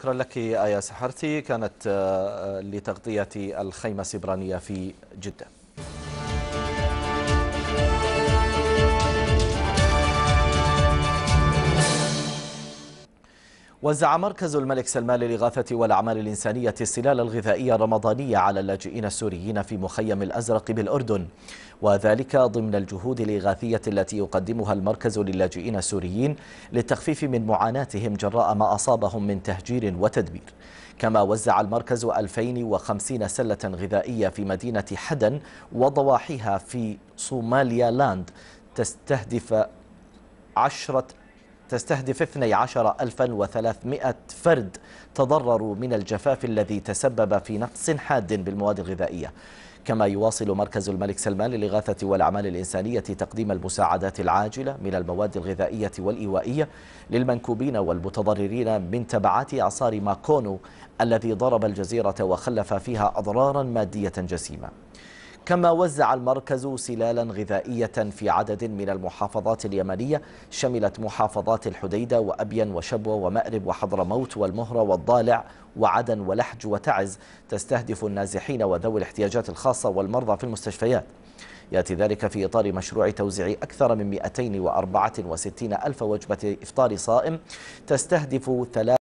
شكرا لك آية سحرتي كانت آه، لتغطية الخيمة السبرانية في جدة وزع مركز الملك سلمان للإغاثة والأعمال الإنسانية السلال الغذائية الرمضانية على اللاجئين السوريين في مخيم الأزرق بالأردن وذلك ضمن الجهود الإغاثية التي يقدمها المركز للاجئين السوريين للتخفيف من معاناتهم جراء ما أصابهم من تهجير وتدمير كما وزع المركز 2050 سلة غذائية في مدينة حدن وضواحيها في صوماليا لاند تستهدف عشرة تستهدف 12300 فرد تضرروا من الجفاف الذي تسبب في نقص حاد بالمواد الغذائية كما يواصل مركز الملك سلمان للإغاثة والأعمال الإنسانية تقديم المساعدات العاجلة من المواد الغذائية والإيوائية للمنكوبين والمتضررين من تبعات إعصار ماكونو الذي ضرب الجزيرة وخلف فيها أضرارا مادية جسيمة كما وزع المركز سلالا غذائية في عدد من المحافظات اليمنية شملت محافظات الحديدة وأبين وشبوة ومأرب وحضرموت والمهرة والضالع وعدن ولحج وتعز تستهدف النازحين وذوي الاحتياجات الخاصة والمرضى في المستشفيات يأتي ذلك في إطار مشروع توزيع أكثر من 264 ألف وجبة إفطار صائم تستهدف ثلاث